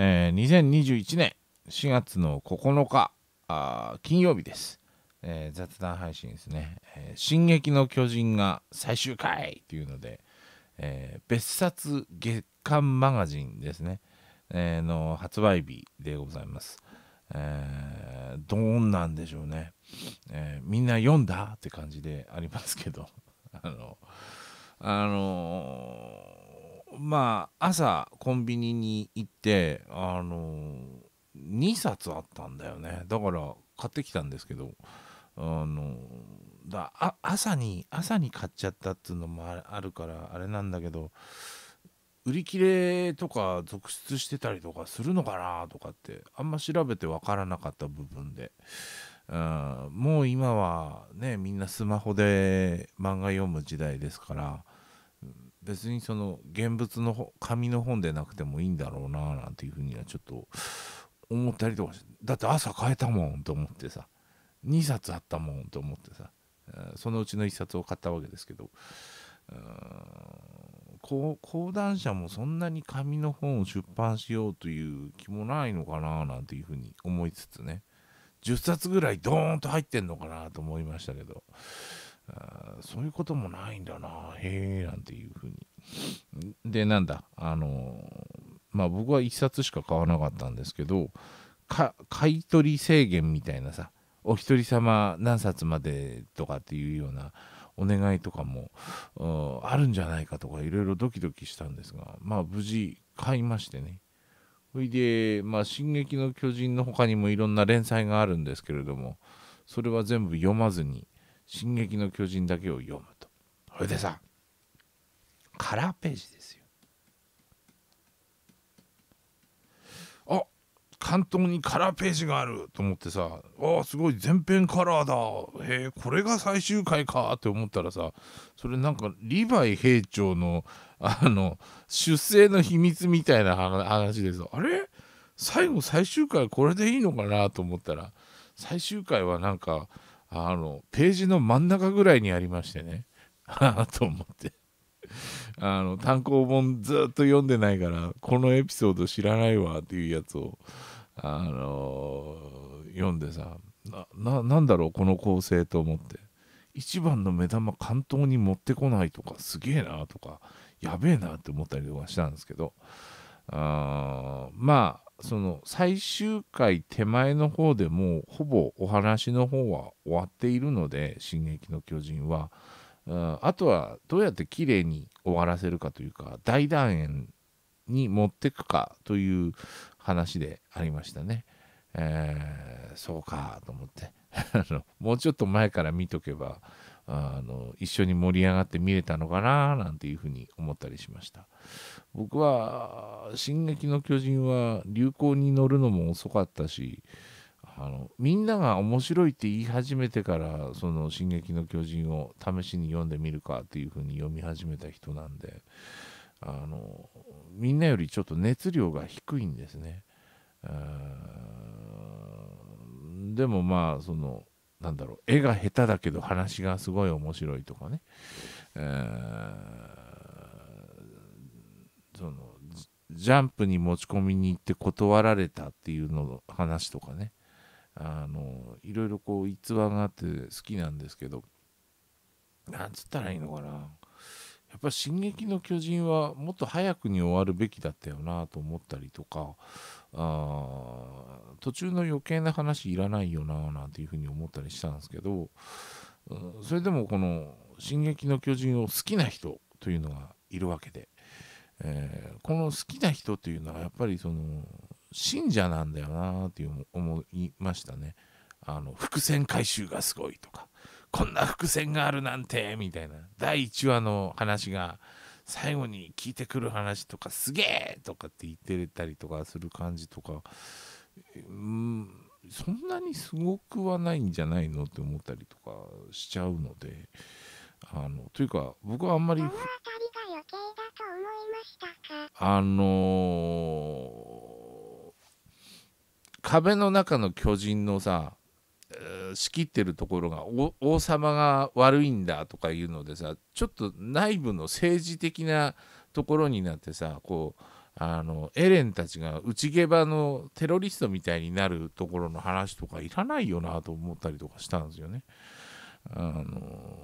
えー、2021年4月の9日金曜日です、えー、雑談配信ですね、えー、進撃の巨人」が最終回というので、えー、別冊月刊マガジンですね、えー、の発売日でございます、えー、どんなんでしょうね、えー、みんな読んだって感じでありますけど あのあのーまあ朝コンビニに行ってあの2冊あったんだよねだから買ってきたんですけどあのだ朝に朝に買っちゃったっていうのもあるからあれなんだけど売り切れとか続出してたりとかするのかなとかってあんま調べて分からなかった部分で、うん、もう今はねみんなスマホで漫画読む時代ですから別にその現物の紙の本でなくてもいいんだろうななんていうふうにはちょっと思ったりとかしてだって朝変えたもんと思ってさ2冊あったもんと思ってさそのうちの1冊を買ったわけですけど講講談社もそんなに紙の本を出版しようという気もないのかななんていうふうに思いつつね10冊ぐらいドーンと入ってんのかなと思いましたけどそういうこともないんだなへえなんていうふうにでなんだあのまあ僕は1冊しか買わなかったんですけど買い取り制限みたいなさお一人様何冊までとかっていうようなお願いとかもあるんじゃないかとかいろいろドキドキしたんですがまあ無事買いましてねほいで「まあ、進撃の巨人」の他にもいろんな連載があるんですけれどもそれは全部読まずに「進撃の巨人」だけを読むとそれでさカラーページですよあ関東にカラーページがあると思ってさあすごい全編カラーだへえこれが最終回かって思ったらさそれなんかリヴァイ兵長のあの出生の秘密みたいな話でさあれ最後最終回これでいいのかなと思ったら最終回はなんかあのページの真ん中ぐらいにありましてね と思ってあの単行本ずっと読んでないからこのエピソード知らないわっていうやつをあのー、読んでさなんだろうこの構成と思って一番の目玉関東に持ってこないとかすげえなとかやべえなって思ったりとかしたんですけどあまあその最終回手前の方でもほぼお話の方は終わっているので「進撃の巨人は」はあとはどうやってきれいに終わらせるかというか大団円に持っていくかという話でありましたね。えー、そうかと思って もうちょっと前から見とけばあの一緒に盛り上がって見れたのかななんていうふうに思ったりしました僕は「進撃の巨人」は流行に乗るのも遅かったしあのみんなが面白いって言い始めてから「その進撃の巨人」を試しに読んでみるかっていうふうに読み始めた人なんであのみんなよりちょっと熱量が低いんですね。でもまあそのなんだろう絵が下手だけど話がすごい面白いとかね、そのジャンプに持ち込みに行って断られたっていうの話とかね、あのいろいろこう逸話があって好きなんですけどなんつったらいいのかなやっぱ「進撃の巨人」はもっと早くに終わるべきだったよなと思ったりとかあ途中の余計な話いらないよななんていうふうに思ったりしたんですけど、うん、それでもこの「進撃の巨人」を好きな人というのがいるわけで、えー、この好きな人というのはやっぱりその信者なんだよなっていう思いましたね。あの伏線回収がすごいとかこんな伏線があるなんてみたいな第1話の話が最後に聞いてくる話とかすげえとかって言ってたりとかする感じとかうんそんなにすごくはないんじゃないのって思ったりとかしちゃうのであのというか僕はあんまりあのあのー壁の中の巨人のさ仕切ってるところが王様が悪いんだとかいうのでさちょっと内部の政治的なところになってさこうあのエレンたちが内毛場のテロリストみたいになるところの話とかいらないよなと思ったりとかしたんですよね。あの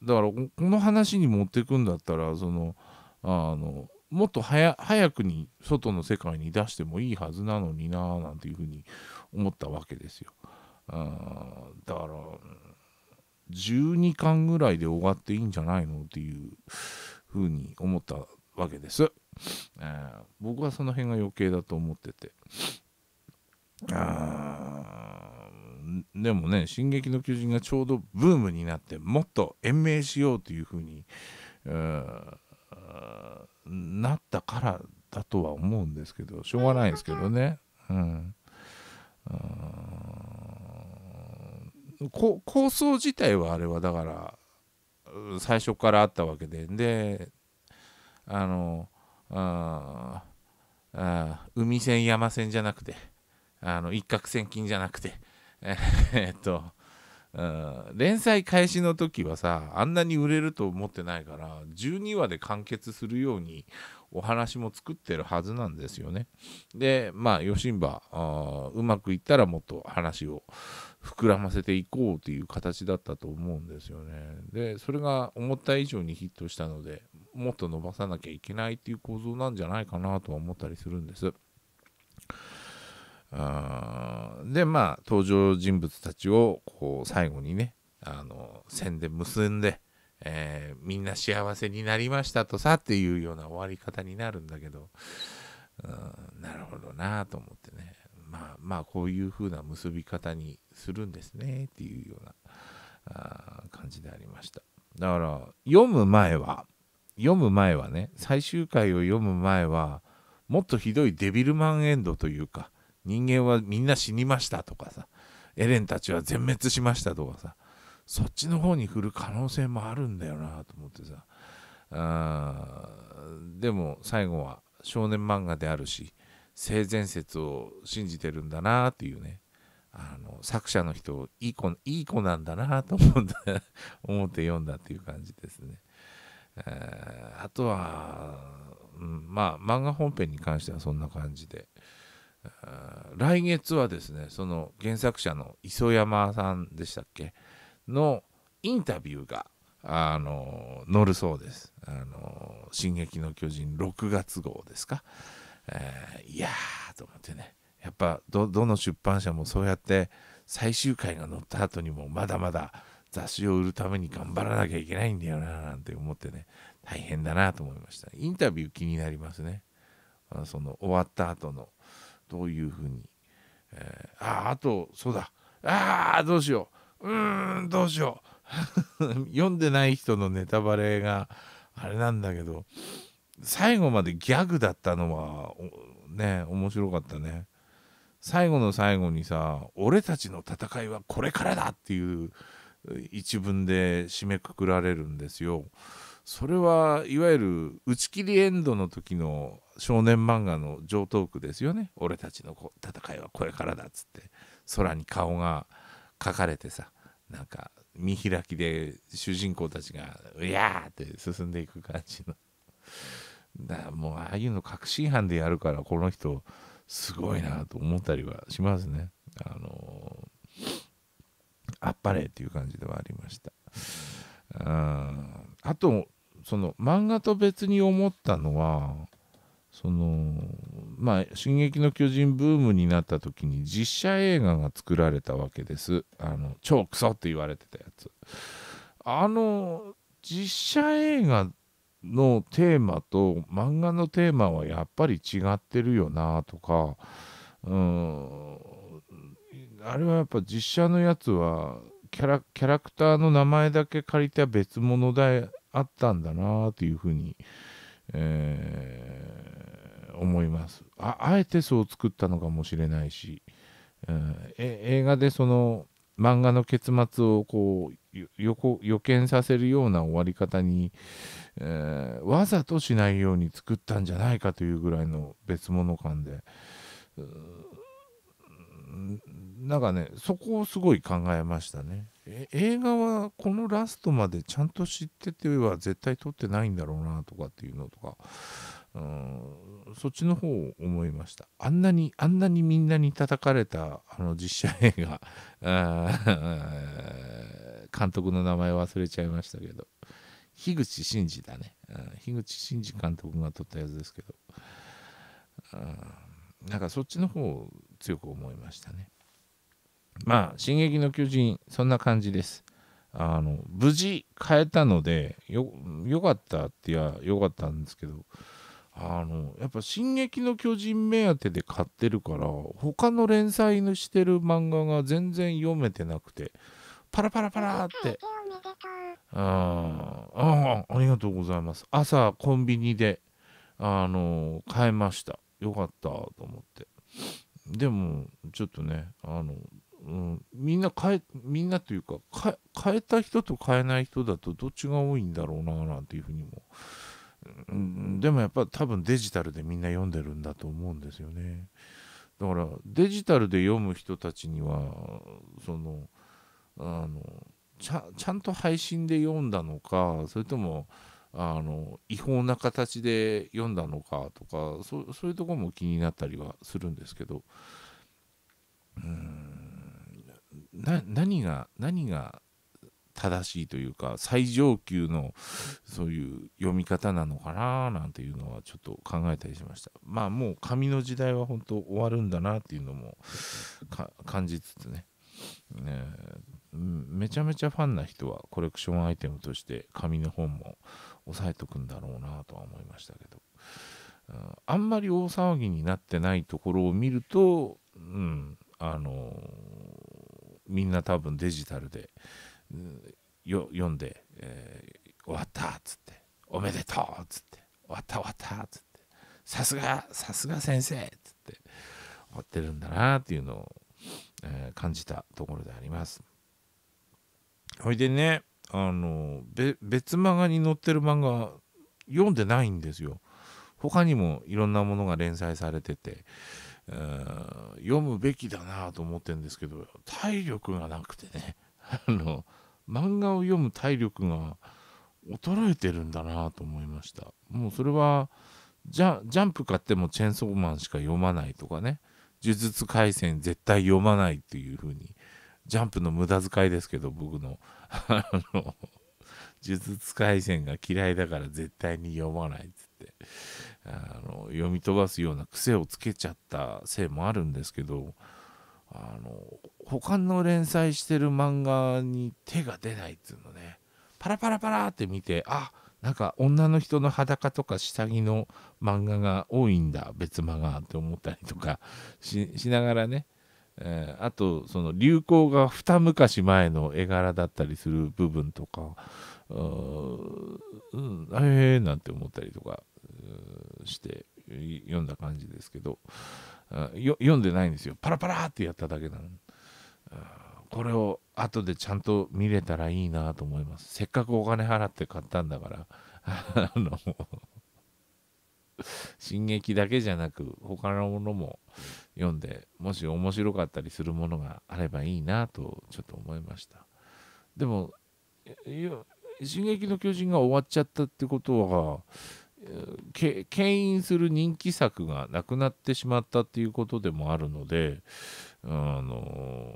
だからこの話に持っていくんだったらそのあのもっと早くに外の世界に出してもいいはずなのにななんていうふうに思ったわけですよ。だから12巻ぐらいで終わっていいんじゃないのっていうふうに思ったわけです。えー、僕はその辺が余計だと思ってて。あでもね「進撃の巨人」がちょうどブームになってもっと延命しようというふうに、えなったからだとは思うんですけどしょうがないですけどね。うん構想自体はあれはだから最初からあったわけでであのああ海線山線じゃなくてあの一攫千金じゃなくてえっと連載開始の時はさあんなに売れると思ってないから12話で完結するようにお話も作ってるはずなんですよね。でまあよしんばうまくいったらもっと話を膨らませていこうという形だったと思うんですよね。でそれが思った以上にヒットしたのでもっと伸ばさなきゃいけないっていう構造なんじゃないかなとは思ったりするんです。あでまあ登場人物たちをこう最後にねあの線で結んで、えー、みんな幸せになりましたとさっていうような終わり方になるんだけどうんなるほどなと思ってねまあまあこういう風な結び方にするんですねっていうようなあ感じでありましただから読む前は読む前はね最終回を読む前はもっとひどいデビルマンエンドというか人間はみんな死にましたとかさエレンたちは全滅しましたとかさそっちの方に振る可能性もあるんだよなと思ってさあでも最後は少年漫画であるし性善説を信じてるんだなっていうねあの作者の人いい子いい子なんだなと思って 思って読んだっていう感じですね。えあとは、うん、まあ漫画本編に関してはそんな感じで、来月はですねその原作者の磯山さんでしたっけのインタビューがあの載るそうです「あの進撃の巨人」6月号ですか、えー、いやーと思ってねやっぱどの出版社もそうやって最終回が載った後にもまだまだ雑誌を売るために頑張らなきゃいけないんだよななんて思ってね大変だなと思いましたインタビュー気になりますねその終わった後のというふうに、えー、ああとそうだああどうしよううーんどうしよう 読んでない人のネタバレがあれなんだけど最後までギャグだったのはね面白かったね最後の最後にさ「俺たちの戦いはこれからだ!」っていう一文で締めくくられるんですよ。それはいわゆる打ち切りエンドの時の少年漫画の上等句ですよね俺たちの戦いはこれからだっつって空に顔が描かれてさなんか見開きで主人公たちが「うやー!」って進んでいく感じのだからもうああいうの確信犯でやるからこの人すごいなと思ったりはしますねあのあっぱれっていう感じではありましたうんあとその漫画と別に思ったのはそのまあ「進撃の巨人」ブームになった時に実写映画が作られたわけですあの超クソって言われてたやつあの実写映画のテーマと漫画のテーマはやっぱり違ってるよなとかうんあれはやっぱ実写のやつはキャラキャラクターの名前だけ借りた別物だあったんだなというふうに、えー、思いますあ。あえてそう作ったのかもしれないし、うん、映画でその漫画の結末をこう予見させるような終わり方に、えー、わざとしないように作ったんじゃないかというぐらいの別物感で、なんかねそこをすごい考えましたね。映画はこのラストまでちゃんと知ってては絶対撮ってないんだろうなとかっていうのとか、うん、そっちの方を思いましたあんなにあんなにみんなに叩かれたあの実写映画監督の名前忘れちゃいましたけど樋口真嗣だね、うん、樋口真嗣監督が撮ったやつですけど、うん、なんかそっちの方を強く思いましたね。まあ、進撃の巨人、そんな感じです。あの、無事変えたので、よ、よかったって言や、よかったんですけど、あの、やっぱ進撃の巨人目当てで買ってるから、他の連載のしてる漫画が全然読めてなくて、パラパラパラって。ああ、ありがとうございます。朝、コンビニで、あの、買えました。よかったと思って。でも、ちょっとね、あの、うん、みんな変えみんなというか変えた人と変えない人だとどっちが多いんだろうななんていうふうにも、うん、でもやっぱ多分デジタルでみんな読んでるんだと思うんですよねだからデジタルで読む人たちにはそのあのちゃんと配信で読んだのかそれともあの違法な形で読んだのかとかそういうとこも気になったりはするんですけどうんな何が何が正しいというか最上級のそういう読み方なのかななんていうのはちょっと考えたりしましたまあもう紙の時代は本当終わるんだなっていうのも感じつつね、めちゃめちゃファンな人はコレクションアイテムとして紙の本も押さえとくんだろうなとは思いましたけど、うん、あんまり大騒ぎになってないところを見ると、うん、あのーみんな多分デジタルで、うん、読んで、えー、終わったっつっておめでとうっつって終わった終わったっつってさすがさすが先生っつって終わってるんだなっていうのを、えー、感じたところであります。ほいでねあの別漫画に載ってる漫画読んでないんですよ。他にもいろんなものが連載されてて読むべきだなと思ってるんですけど体力がなくてね あの漫画を読む体力が衰えてるんだなと思いましたもうそれはジャジャンプ買ってもチェーンソーマンしか読まないとかね呪術廻戦絶対読まないっていう風にジャンプの無駄遣いですけど僕の あの呪術廻戦が嫌いだから絶対に読まないっつってあの読み飛ばすような癖をつけちゃったせいもあるんですけどあの他の連載してる漫画に手が出ないっていうのねパラパラパラって見てあなんか女の人の裸とか下着の漫画が多いんだ別漫画って思ったりとかしながらね、えー、あとその流行が二昔前の絵柄だったりする部分とかうん、えーなんて思ったりとかして読んだ感じですけど読んでないんですよパラパラってやっただけなのこれを後でちゃんと見れたらいいなと思いますせっかくお金払って買ったんだから あの進撃だけじゃなく他のものも読んでもし面白かったりするものがあればいいなとちょっと思いましたでも「進撃の巨人」が終わっちゃったってことはけ牽引する人気作がなくなってしまったっていうことでもあるので、あの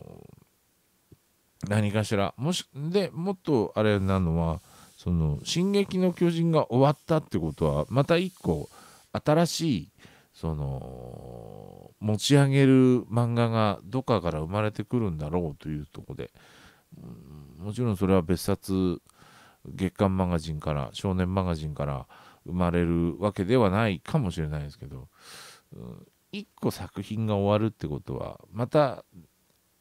何かしらもしでもっとあれなのは「その進撃の巨人」が終わったってことはまた一個新しいその持ち上げる漫画がどっかから生まれてくるんだろうというとこで、うん、もちろんそれは別冊月刊マガジンから少年マガジンから生まれるわけではないかもしれないですけど、一個作品が終わるってことはまた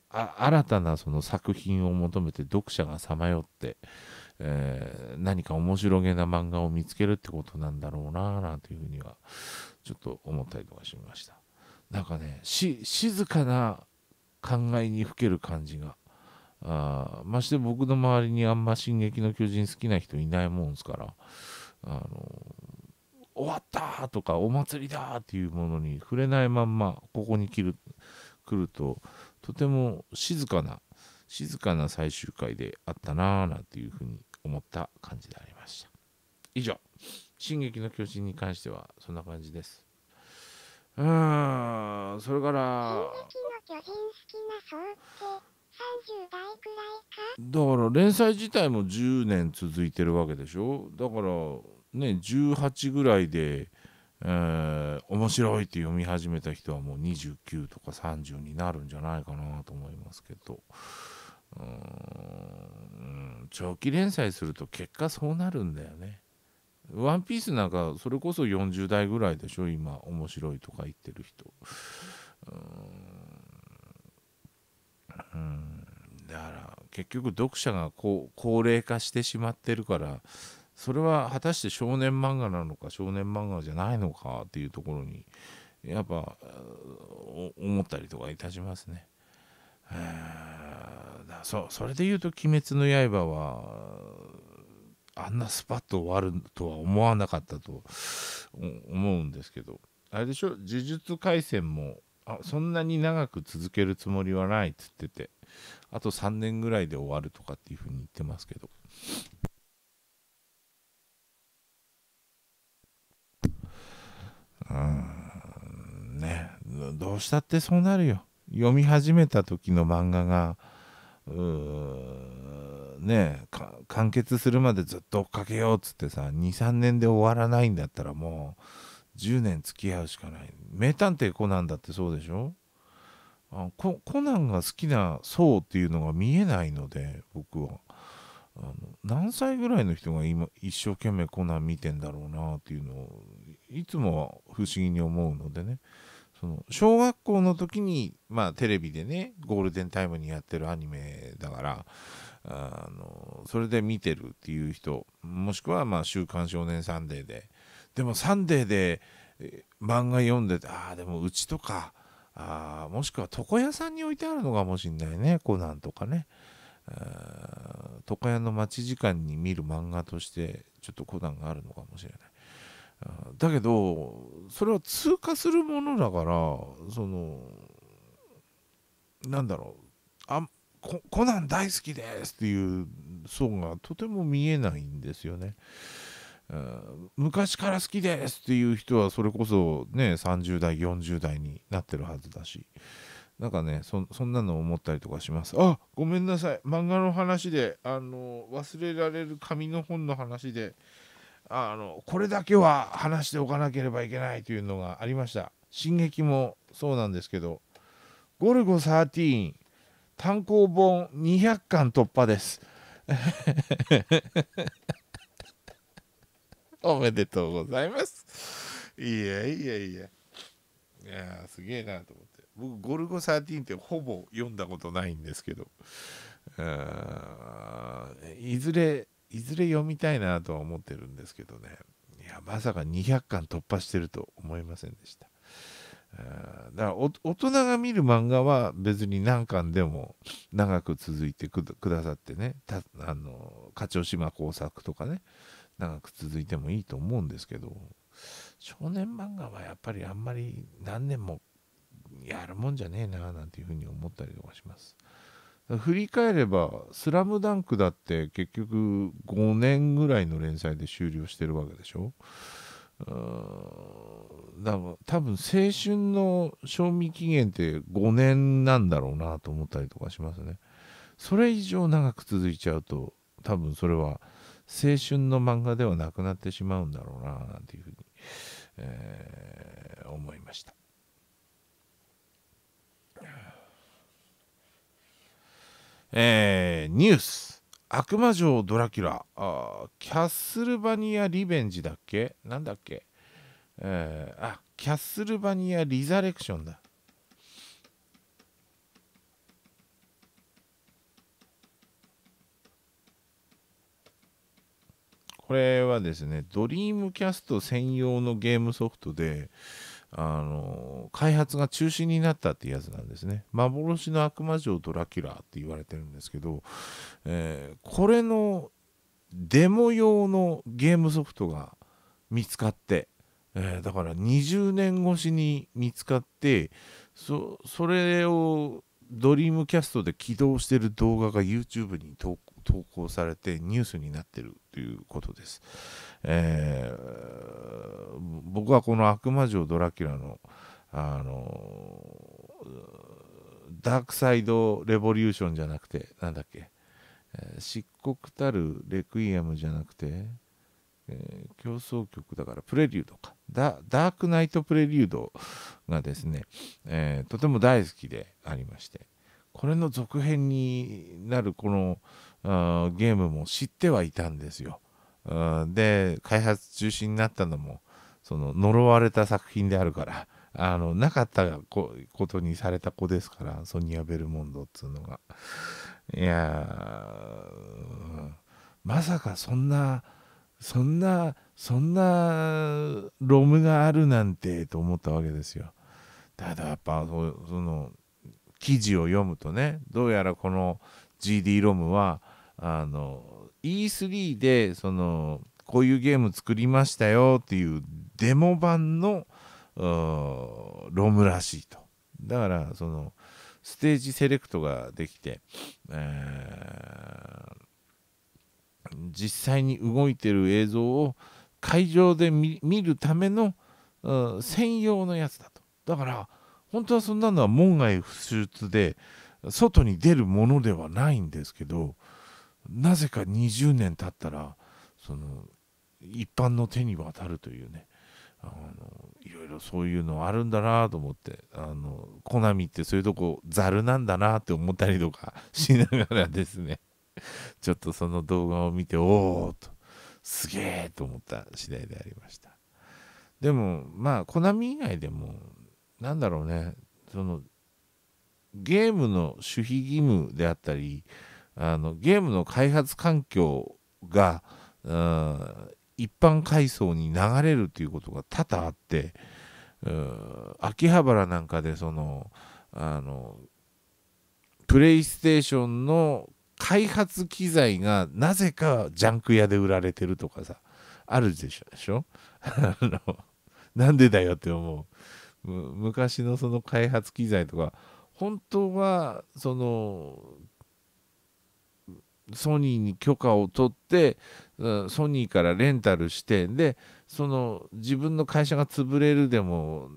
新たなその作品を求めて読者がさまよって、えー、何か面白げな漫画を見つけるってことなんだろうななんていうふうにはちょっと思ったりとかしましたなんかね静かな考えにふける感じがあまして僕の周りにあんま「進撃の巨人」好きな人いないもんですからあの終わったとかお祭りだっていうものに触れないまんまここに来る来るととても静かな静かな最終回であったなあなんていうふうに思った感じでありました以上「進撃の巨人」に関してはそんな感じですうんそれからだから連載自体も10年続いてるわけでしょだからね、18ぐらいで、えー、面白いって読み始めた人はもう29とか30になるんじゃないかなと思いますけど。うん長期連載すると結果そうなるんだよね。ワンピースなんかそれこそ40代ぐらいでしょ今面白いとか言ってる人。うんだから結局読者が高齢化してしまってるからそれは果たして少年漫画なのか少年漫画じゃないのかっていうところにやっぱ思ったりとかいたしますね。えー、そそれで言うと「鬼滅の刃は」あんなスパッと終わるとは思わなかったと思うんですけどあれでしょ呪術廻戦もあそんなに長く続けるつもりはないっつっててあと3年ぐらいで終わるとかっていうふうに言ってますけどうんねどうしたってそうなるよ読み始めた時の漫画がね完結するまでずっと追っかけようっつってさ23年で終わらないんだったらもう10年付き合うしかない名探偵コナンだってそうでしょあココナンが好きな層っていうのが見えないので僕はあの何歳ぐらいの人が今一生懸命コナン見てんだろうなっていうのをいつも不思議に思うのでねその小学校の時に、まあ、テレビでねゴールデンタイムにやってるアニメだからあのそれで見てるっていう人もしくは、週刊少年サンデーで」ででも「サンデーで」で漫画読んでてああでもうちとかあもしくは床屋さんに置いてあるのかもしんないねコナンとかね。都会の待ち時間に見る漫画としてちょっとコナンがあるのかもしれない。だけどそれは通過するものだからそのなんだろうあコナン大好きですっていう層がとても見えないんですよね。昔から好きですっていう人はそれこそね30代40代になってるはずだし。なんかねそんなの思ったりとかしますあごめんなさい漫画の話であの忘れられる紙の本の話であのこれだけは話しておかなければいけないというのがありました「進撃」もそうなんですけど「ゴルゴ13」単行本200巻突破です おめでとうございますいやいやいやいやすげえなと思って。僕「ゴルゴ13」ってほぼ読んだことないんですけどいずれいずれ読みたいなとは思ってるんですけどねいやまさか200巻突破してると思いませんでしただから大人が見る漫画は別に何巻でも長く続いてくださってねあの課長島工作とかね長く続いてもいいと思うんですけど少年漫画はやっぱりあんまり何年もやるもんじゃねえななんていうふうに思ったりとかします。振り返れば「スラムダンクだって結局5年ぐらいの連載で終了してるわけでしょうん多分青春の賞味期限って5年なんだろうなと思ったりとかしますねそれ以上長く続いちゃうと多分それは青春の漫画ではなくなってしまうんだろうななんていうふうに、えー、思いましたえー、ニュース悪魔城ドラキュラあキャッスルバニアリベンジだっけなんだっけ、えー、あキャッスルバニアリザレクションだこれはですねドリームキャスト専用のゲームソフトであの開発が中止になったってやつなんですね。幻の悪魔城ドラキュラって言われてるんですけど、えー、これのデモ用のゲームソフトが見つかって、えー、だから20年越しに見つかってそれをドリームキャストで起動してる動画が YouTube に投稿されてニュースになってるということです。えー、僕はこの悪魔城ドラキュラの、あのダークサイドレボリューションじゃなくて、なんだっけ、えー、漆黒たるレクイエムじゃなくて、えー、競争曲だからプレリュードかダークナイトプレリュードがですね、えー、とても大好きでありましてこれの続編になるこのあーゲームも知ってはいたんですよで開発中止になったのもその呪われた作品であるからあのなかったことにされた子ですからソニア・ベルモンドっつうのがいやまさかそんなそんなそんなロムがあるなんてと思ったわけですよただやっぱその記事を読むとねどうやらこの GD ロムはあの E3 でそのこういうゲーム作りましたよっていうデモ版のロムらしいとだからそのステージセレクトができて、えー、実際に動いてる映像を会場で見るための専用のやつだとだから本当はそんなのは門外不出で外に出るものではないんですけど、なぜか20年経ったらその一般の手に渡るというねあのいろいろそういうのあるんだなと思ってあのコナミってそういうとこざるなんだなって思ったりとかしながらですね ちょっとその動画を見ておおとすげえと思った次第でありましたでもまあコナミ以外でもなんだろうねそのゲームの守秘義務であったりあのゲームの開発環境が、うん、一般階層に流れるということが多々あって、うん、秋葉原なんかでそのあのプレイステーションの開発機材がなぜかジャンク屋で売られてるとかさあるでしょ あのなんでだよって思う昔のその開発機材とか本当はそのソニーに許可を取ってソニーからレンタルしてでその自分の会社が潰れるでも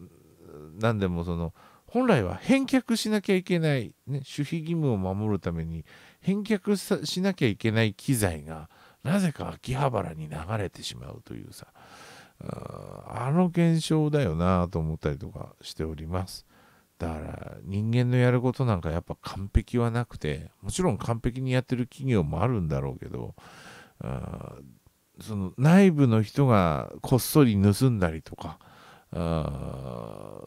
何でもその本来は返却しなきゃいけない、ね、守秘義務を守るために返却しなきゃいけない機材がなぜか秋葉原に流れてしまうというさあの現象だよなと思ったりとかしております。だから人間のやることなんかやっぱ完璧はなくてもちろん完璧にやってる企業もあるんだろうけどその内部の人がこっそり盗んだりとかあ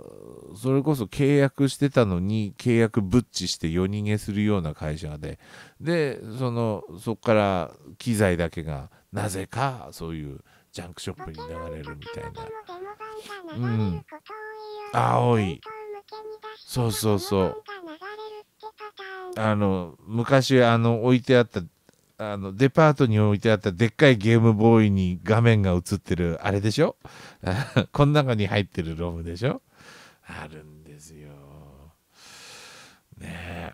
それこそ契約してたのに契約ぶっちして夜逃げするような会社ででそのそこから機材だけがなぜかそういうジャンクショップに流れるみたいな。うん、青いそうそうそうあの昔あの置いてあったあのデパートに置いてあったでっかいゲームボーイに画面が映ってるあれでしょ この中に入ってるロムでしょあるんですよねえ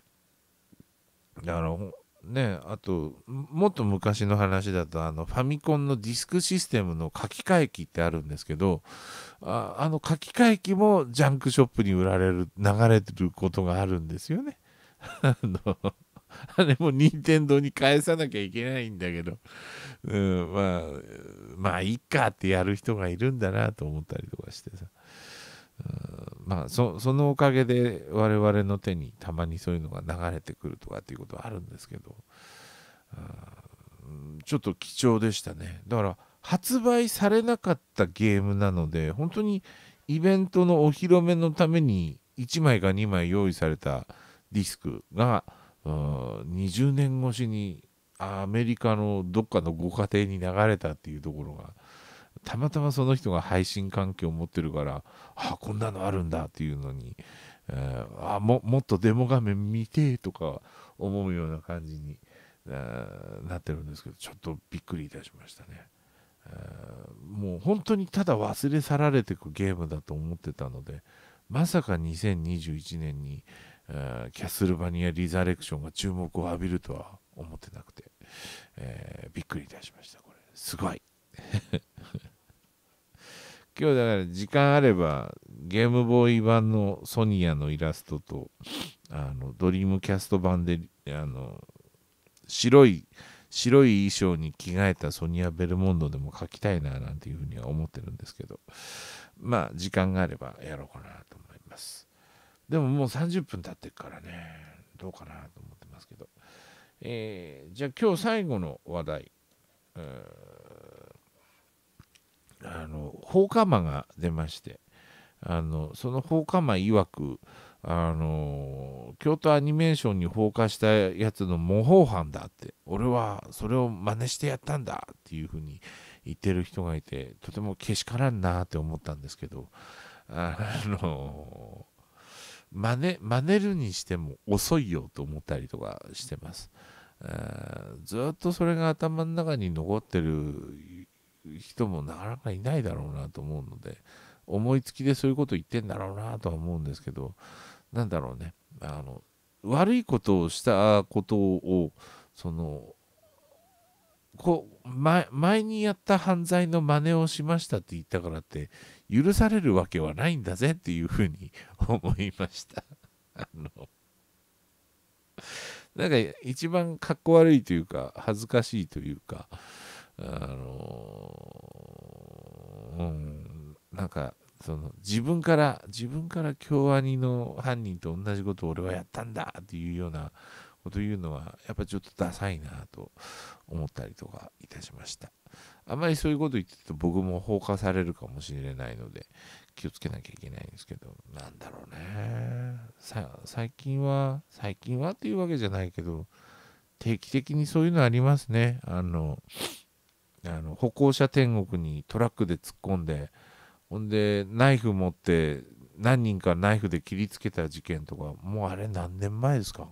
だからねあともっと昔の話だとあのファミコンのディスクシステムの書き換え機ってあるんですけどああの書き換え機もジャンクショップに売られる流れてることがあるんですよね。あのあれも任天堂に返さなきゃいけないんだけど、うん、まあまあいっかってやる人がいるんだなと思ったりとかしてさまあそのおかげで我々の手にたまにそういうのが流れてくるとかっていうことはあるんですけどちょっと貴重でしたねだから発売されなかったゲームなので本当にイベントのお披露目のために1枚か2枚用意されたディスクが20年越しにアメリカのどっかのご家庭に流れたっていうところがたまたまその人が配信環境を持ってるからあこんなのあるんだっていうのに、えー、あももっとデモ画面見てとか思うような感じに、えー、なってるんですけどちょっとびっくりいたしましたね、えー、もう本当にただ忘れ去られていくゲームだと思ってたのでまさか2021年に、えー、キャッスルバニア・リザレクションが注目を浴びるとは思ってなくて、えー、びっくりいたしました、これ。すごい。今日だから時間あればゲームボーイ版のソニアのイラストとあのドリームキャスト版であの白い白い衣装に着替えたソニア・ベルモンドでも描きたいななんていうふうには思ってるんですけどまあ時間があればやろうかなと思いますでももう30分経ってるからねどうかなと思ってますけど、えー、じゃあ今日最後の話題、えーあの放火魔が出ましてあのその放火魔曰くあの京都アニメーションに放火したやつの模倣犯だって俺はそれを真似してやったんだっていうふうに言ってる人がいてとてもけしからんなって思ったんですけどあの真似真似るにしても遅いよと思ったりとかしてます。ずっとそれが頭の中に残ってる人もなかなかいないだろうなと思うので思いつきでそういうこと言ってんだろうなとは思うんですけどなんだろうねあの悪いことをしたことをそのこ前前にやった犯罪の真似をしましたって言ったからって許されるわけはないんだぜっていうふうに 思いました あのなんか一番かっこ悪いというか恥ずかしいというかあの、うん、なんか、その自分から自分から京アニの犯人と同じことを俺はやったんだっていうようなこと言うのはやっぱちょっとダサいなと思ったりとかいたしましたあまりそういうこと言ってると僕も放火されるかもしれないので気をつけなきゃいけないんですけどなんだろうね最近は最近はっていうわけじゃないけど定期的にそういうのありますねあのあの歩行者天国にトラックで突っ込んでほんでナイフ持って何人かナイフで切りつけた事件とかもうあれ何年前ですか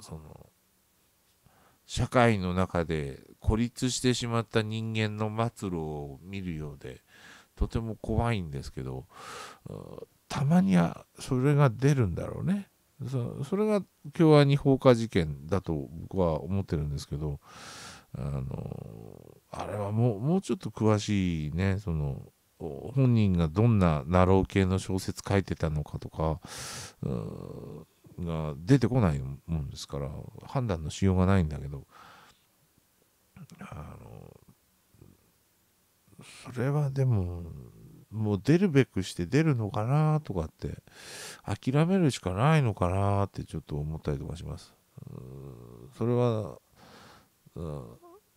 その社会の中で孤立してしまった人間の末路を見るようでとても怖いんですけどたまにはそれが出るんだろうね。それが共和ニ放火事件だと僕は思ってるんですけどあのあれはもうもうちょっと詳しいねその本人がどんなナロー系の小説書いてたのかとかが出てこないもんですから判断のしようがないんだけどあのそれはでももう出るべくして出るのかなとかって、諦めるしかないのかなってちょっと思ったりとかします。それは、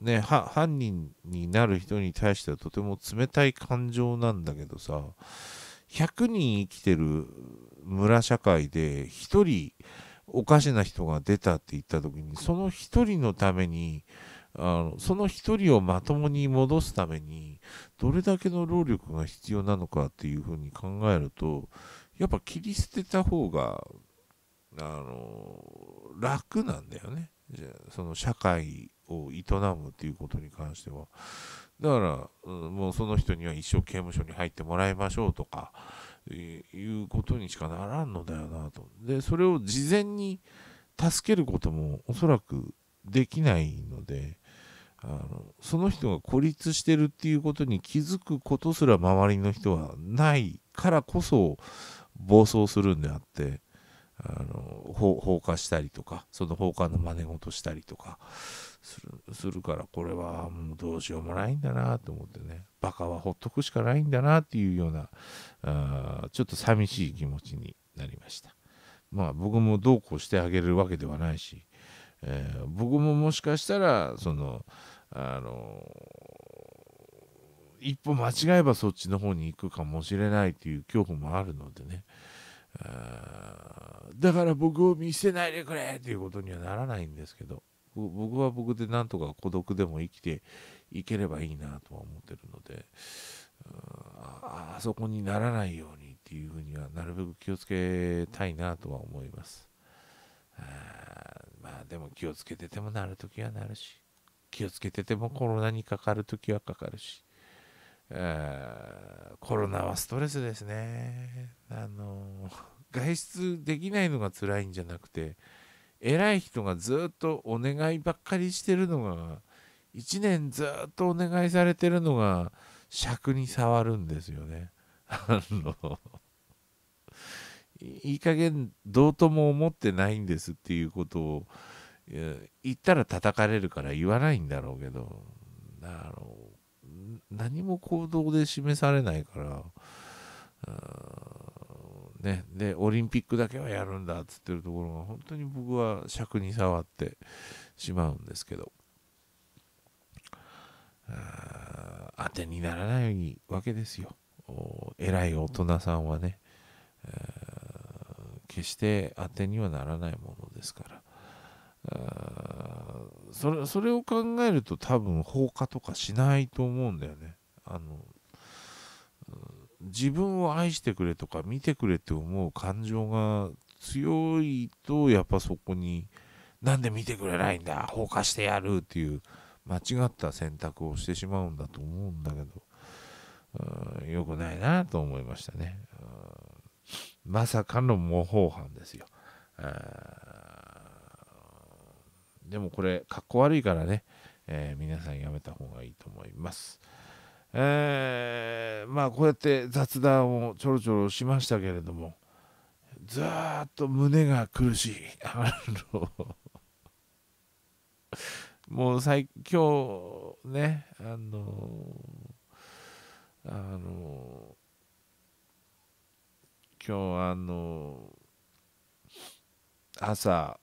ね、犯人になる人に対してはとても冷たい感情なんだけどさ、100人生きてる村社会で1人おかしな人が出たって言った時に、その1人のために、あのその1人をまともに戻すために、どれだけの労力が必要なのかっていうふうに考えるとやっぱ切り捨てた方があの楽なんだよねその社会を営むっていうことに関してはだから、うん、もうその人には一生刑務所に入ってもらいましょうとかいうことにしかならんのだよなとでそれを事前に助けることもおそらくできないのであのその人が孤立してるっていうことに気づくことすら周りの人はないからこそ暴走するんであってあの放火したりとかその放火の真似事したりとかするするからこれはもうどうしようもないんだなと思ってねバカはほっとくしかないんだなっていうようなあちょっと寂しい気持ちになりましたまあ僕もどうこうしてあげるわけではないし、えー、僕ももしかしたらそのあの一歩間違えばそっちの方に行くかもしれないという恐怖もあるのでねだから僕を見捨てないでくれということにはならないんですけど僕は僕でなんとか孤独でも生きていければいいなとは思ってるのであそこにならないようにっていうふうにはなるべく気をつけたいなとは思います。あまあでも気をつけててもなるときはなるし。気をつけててもコロナにかかるときはかかるし、えー、コロナはストレスですね。あの 外出できないのが辛いんじゃなくて、偉い人がずっとお願いばっかりしてるのが、1年ずっとお願いされてるのが、尺に触るんですよね。あの、いい加減どうとも思ってないんですっていうことを、言ったら叩かれるから言わないんだろうけどあの何も行動で示されないからね、でオリンピックだけはやるんだっつってるところが本当に僕は尺に触ってしまうんですけど当てにならないわけですよ偉い大人さんはね決して当てにはならないものですからそれそれを考えると多分放火とかしないと思うんだよね。あの自分を愛してくれとか見てくれって思う感情が強いとやっぱそこになんで見てくれないんだ放火してやるっていう間違った選択をしてしまうんだと思うんだけど良くないなと思いましたねまさかの模倣犯ですよ。でもこれ、かっこ悪いからね、えー、皆さんやめた方がいいと思います。えー、まあこうやって雑談をちょろちょろしましたけれども、ずーっと胸が苦しい。あのもう最今日ね、あのあの今日あの朝、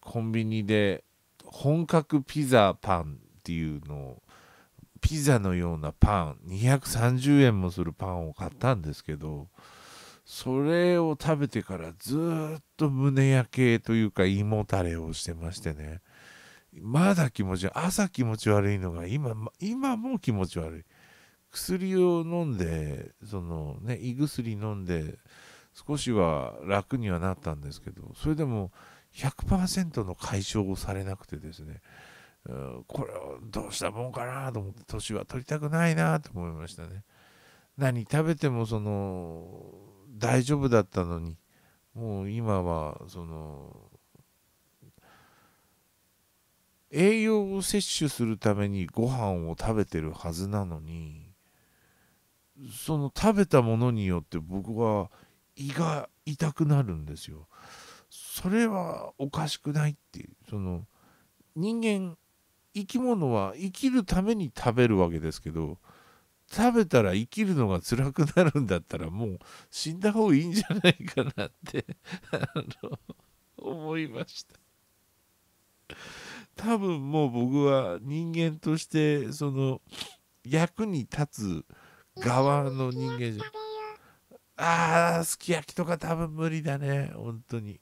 コンビニで本格ピザパンっていうのをピザのようなパン230円もするパンを買ったんですけどそれを食べてからずっと胸焼けというか胃もたれをしてましてねまだ気持ち朝気持ち悪いのが今今も気持ち悪い薬を飲んでそのね胃薬飲んで少しは楽にはなったんですけどそれでも100%の解消をされなくてですね、これをどうしたもんかなと思って年は取りたくないなと思いましたね何食べてもその大丈夫だったのにもう今はその栄養を摂取するためにご飯を食べてるはずなのにその食べたものによって僕は胃が痛くなるんですよそれはおかしくないっていうその人間生き物は生きるために食べるわけですけど食べたら生きるのが辛くなるんだったらもう死んだ方がいいんじゃないかなって思いました多分もう僕は人間としてその役に立つ側の人間じゃあーすき焼きとか多分無理だね本当に。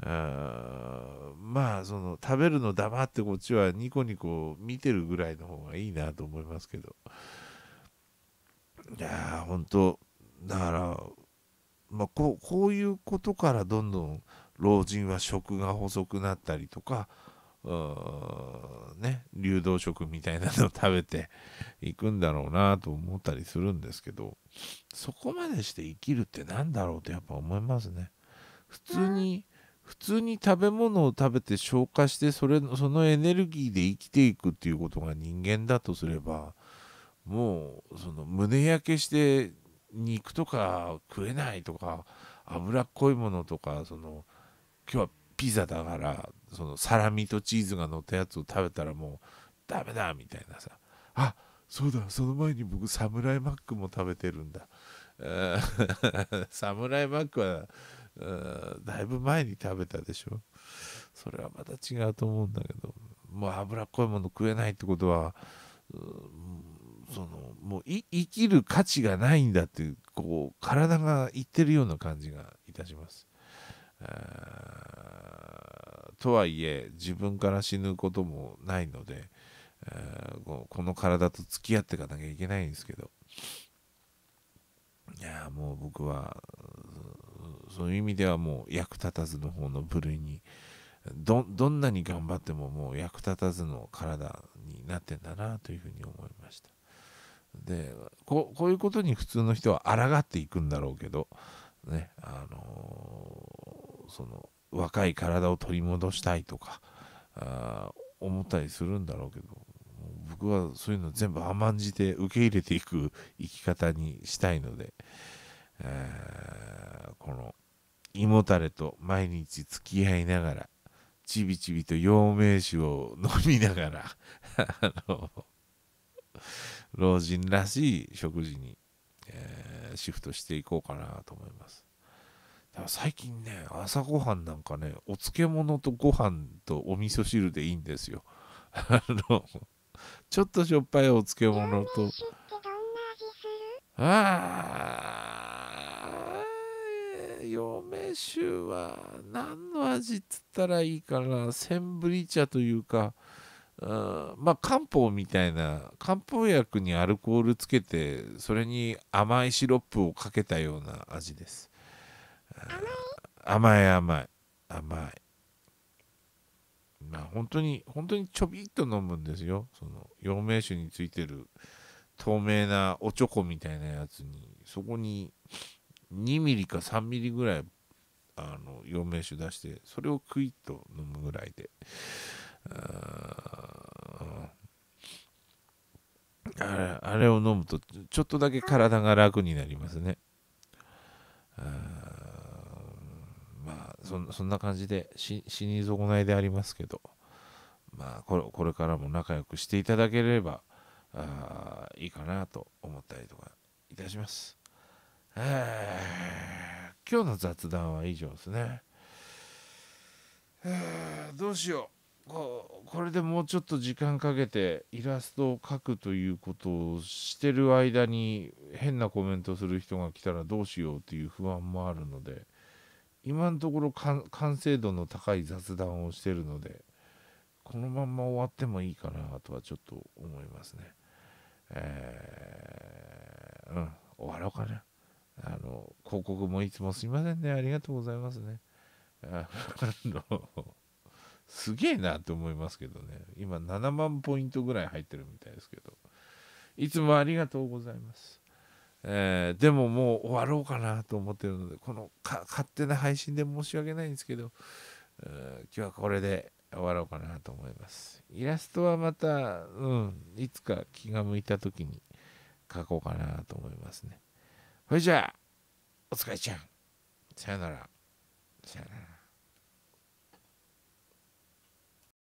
あまあその食べるの黙ってこっちはニコニコ見てるぐらいの方がいいなと思いますけどいや本当だから、まあ、こうこういうことからどんどん老人は食が細くなったりとかね流動食みたいなのを食べていくんだろうなと思ったりするんですけどそこまでして生きるって何だろうとやっぱ思いますね。普通に、うん普通に食べ物を食べて消化してそれそのエネルギーで生きていくっていうことが人間だとすればもうその胸焼けして肉とか食えないとか脂っこいものとかその今日はピザだからそのサラミとチーズが乗ったやつを食べたらもうダメだみたいなさあそうだその前に僕サムライマックも食べてるんだ サムライマックはだいぶ前に食べたでしょそれはまた違うと思うんだけどもう脂っこいもの食えないってことはそのもう生きる価値がないんだっていうこう体が言ってるような感じがいたします。とはいえ自分から死ぬこともないのでこの体と付き合っていかなきゃいけないんですけどいやもう僕はそういう意味ではもう役立たずの方の部類にどんなに頑張ってももう役立たずの体になってんだなというふうに思いましたでこういうことに普通の人は抗っていくんだろうけど、ねあのー、その若い体を取り戻したいとかあ思ったりするんだろうけど僕はそういうの全部甘んじて受け入れていく生き方にしたいので。えー、この胃もたれと毎日付き合いながらちびちびと陽明酒を飲みながら あの老人らしい食事に、えー、シフトしていこうかなと思います最近ね朝ごはんなんかねお漬物とご飯とお味噌汁でいいんですよ あのちょっとしょっぱいお漬物とああ陽明酒は何の味っつったらいいかなセンブリ茶というか、うん、まあ漢方みたいな漢方薬にアルコールつけてそれに甘いシロップをかけたような味です甘い甘い甘いまあ本当に本当にちょびっと飲むんですよその陽明酒についてる透明なおちょこみたいなやつにそこに2ミリか3ミリぐらいあの陽明酒出してそれをクイッと飲むぐらいであれあれを飲むとちょっとだけ体が楽になりますねまあそそんな感じで死に損ないでありますけどまあこれこれからも仲良くしていただければあいいかなと思ったりとかいたします。えー、今日の雑談は以上ですね、えー、どうしようここれでもうちょっと時間かけてイラストを描くということをしてる間に変なコメントする人が来たらどうしようっていう不安もあるので今のところ完成度の高い雑談をしてるのでこのまんま終わってもいいかなとはちょっと思いますね。えー、うん、終わろうかな。あの広告もいつもすいませんねありがとうございますねあのすげえなって思いますけどね今7万ポイントぐらい入ってるみたいですけどいつもありがとうございます、えー、でももう終わろうかなと思ってるのでこの勝手な配信で申し訳ないんですけど、えー、今日はこれで終わろうかなと思いますイラストはまたうんいつか気が向いた時に描こうかなと思いますねそれじゃあお疲れちゃんさよならさよなら